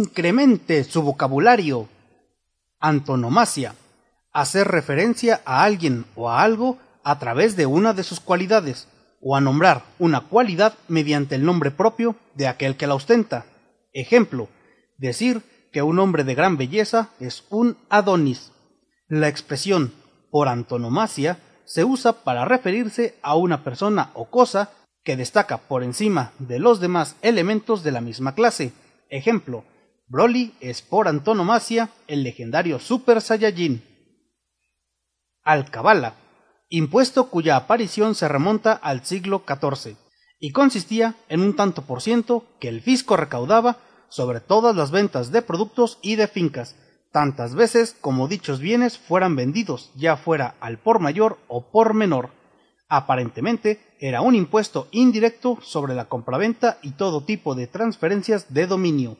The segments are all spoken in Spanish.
incremente su vocabulario. Antonomasia. Hacer referencia a alguien o a algo a través de una de sus cualidades, o a nombrar una cualidad mediante el nombre propio de aquel que la ostenta. Ejemplo, decir que un hombre de gran belleza es un Adonis. La expresión por antonomasia se usa para referirse a una persona o cosa que destaca por encima de los demás elementos de la misma clase. Ejemplo, Broly es por antonomasia el legendario Super Saiyajin. Alcabala, impuesto cuya aparición se remonta al siglo XIV y consistía en un tanto por ciento que el fisco recaudaba sobre todas las ventas de productos y de fincas, tantas veces como dichos bienes fueran vendidos, ya fuera al por mayor o por menor. Aparentemente era un impuesto indirecto sobre la compraventa y todo tipo de transferencias de dominio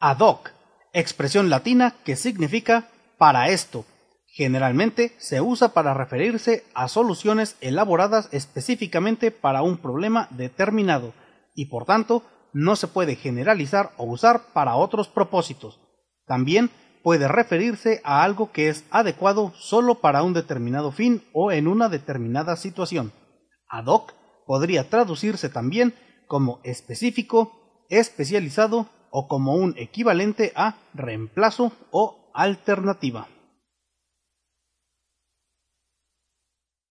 ad hoc, expresión latina que significa para esto. Generalmente se usa para referirse a soluciones elaboradas específicamente para un problema determinado y por tanto no se puede generalizar o usar para otros propósitos. También puede referirse a algo que es adecuado solo para un determinado fin o en una determinada situación. Ad hoc podría traducirse también como específico, especializado o como un equivalente a reemplazo o alternativa.